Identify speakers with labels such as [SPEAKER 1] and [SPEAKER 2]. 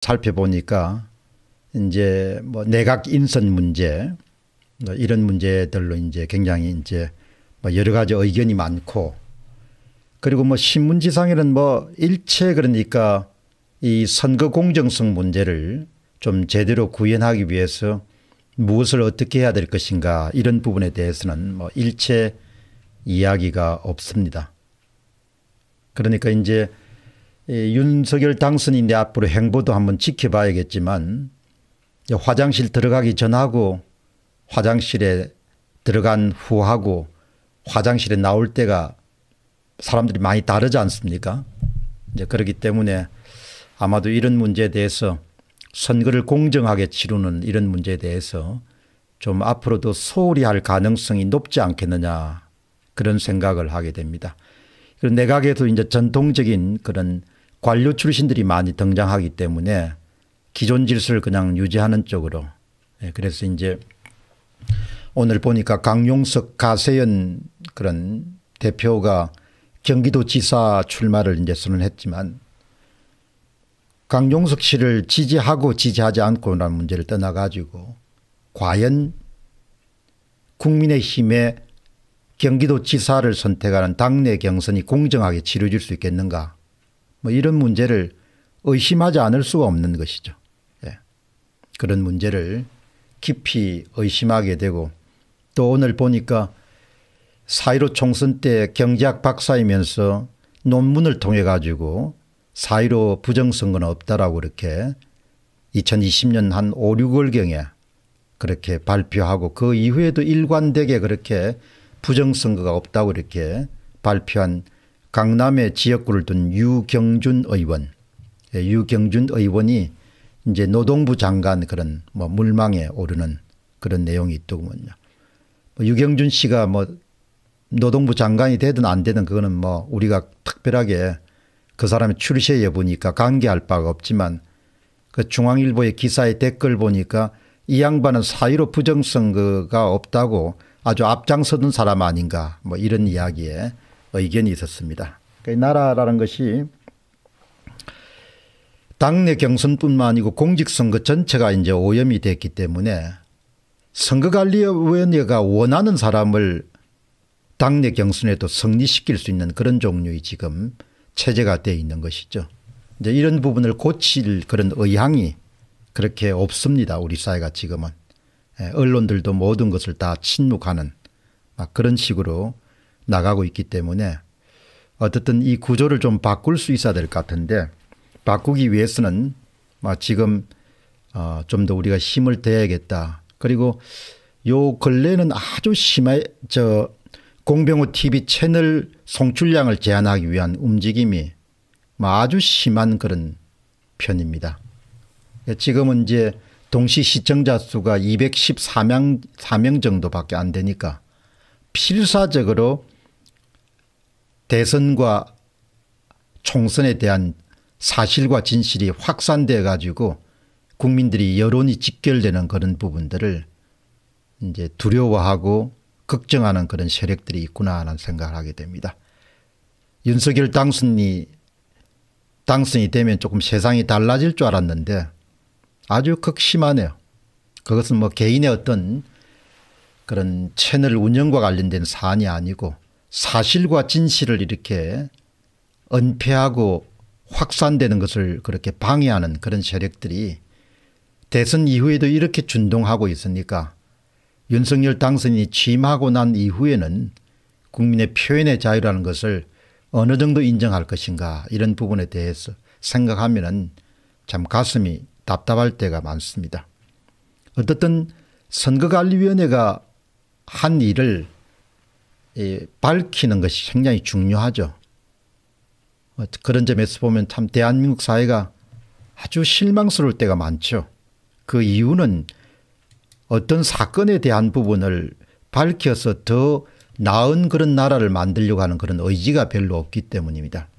[SPEAKER 1] 살펴보니까 이제 뭐 내각 인선 문제 뭐 이런 문제들로 이제 굉장히 이제 뭐 여러 가지 의견이 많고 그리고 뭐 신문지상에는 뭐 일체 그러니까 이 선거 공정성 문제를 좀 제대로 구현하기 위해서 무엇을 어떻게 해야 될 것인가 이런 부분에 대해서는 뭐 일체 이야기가 없습니다. 그러니까 이제 예, 윤석열 당선인데 앞으로 행보도 한번 지켜봐야겠지만 화장실 들어가기 전하고 화장실에 들어간 후하고 화장실에 나올 때가 사람들이 많이 다르지 않습니까? 이제 그렇기 때문에 아마도 이런 문제에 대해서 선거를 공정하게 치르는 이런 문제에 대해서 좀 앞으로도 소홀히 할 가능성이 높지 않겠느냐 그런 생각을 하게 됩니다. 그 내각에도 이제 전통적인 그런 관료 출신들이 많이 등장하기 때문에 기존 질서를 그냥 유지하는 쪽으로 예, 그래서 이제 오늘 보니까 강용석 가세연 그런 대표가 경기도지사 출마를 이제 선언했지만 강용석 씨를 지지하고 지지하지 않고라는 문제를 떠나가지고 과연 국민의힘의 경기도지사를 선택하는 당내 경선이 공정하게 치러질 수 있겠는가 뭐 이런 문제를 의심하지 않을 수가 없는 것이죠. 예. 그런 문제를 깊이 의심하게 되고 또 오늘 보니까 사1 5 총선 때 경제학 박사이면서 논문을 통해 가지고 사1 5 부정선거는 없다라고 이렇게 2020년 한 5, 6월경에 그렇게 발표하고 그 이후에도 일관되게 그렇게 부정선거가 없다고 이렇게 발표한 강남의 지역구를 둔 유경준 의원. 예, 유경준 의원이 이제 노동부 장관 그런 뭐 물망에 오르는 그런 내용이 있더군요. 뭐 유경준 씨가 뭐 노동부 장관이 되든 안 되든 그거는 뭐 우리가 특별하게 그 사람의 출세 여부니까 관계할 바가 없지만 그 중앙일보의 기사의 댓글 보니까 이 양반은 사유로 부정선거가 없다고 아주 앞장서는 사람 아닌가 뭐 이런 이야기에 의견이 있었습니다. 그러니까 나라라는 것이 당내 경선뿐만 아니고 공직선거 전체가 이제 오염이 됐기 때문에 선거관리위원회가 원하는 사람을 당내 경선에도 승리시킬 수 있는 그런 종류의 지금 체제가 되어 있는 것이죠. 이제 이런 부분을 고칠 그런 의향이 그렇게 없습니다. 우리 사회가 지금은. 예, 언론들도 모든 것을 다 침묵하는 그런 식으로 나가고 있기 때문에 어쨌든 이 구조를 좀 바꿀 수 있어야 될 것 같은데 바꾸기 위해서는 뭐 지금 어, 좀 더 우리가 힘을 대야겠다. 그리고 요 근래는 아주 심해 저 공병호 TV 채널 송출량을 제한하기 위한 움직임이 뭐 아주 심한 그런 편입니다. 예, 지금은 이제 동시 시청자 수가 214명 4명 정도밖에 안 되니까 필사적으로 대선과 총선에 대한 사실과 진실이 확산되어 가지고 국민들이 여론이 직결되는 그런 부분들을 이제 두려워하고 걱정하는 그런 세력들이 있구나 하는 생각을 하게 됩니다. 윤석열 당선이 당선이 되면 조금 세상이 달라질 줄 알았는데 아주 극심하네요. 그것은 뭐 개인의 어떤 그런 채널 운영과 관련된 사안이 아니고 사실과 진실을 이렇게 은폐하고 확산되는 것을 그렇게 방해하는 그런 세력들이 대선 이후에도 이렇게 준동하고 있으니까 윤석열 당선인이 취임하고 난 이후에는 국민의 표현의 자유라는 것을 어느 정도 인정할 것인가 이런 부분에 대해서 생각하면 참 가슴이 답답할 때가 많습니다. 어떻든 선거관리위원회가 한 일을 밝히는 것이 굉장히 중요하죠. 어, 그런 점에서 보면 참 대한민국 사회가 아주 실망스러울 때가 많죠. 그 이유는 어떤 사건에 대한 부분을 밝혀서 더 나은 그런 나라를 만들려고 하는 그런 의지가 별로 없기 때문입니다.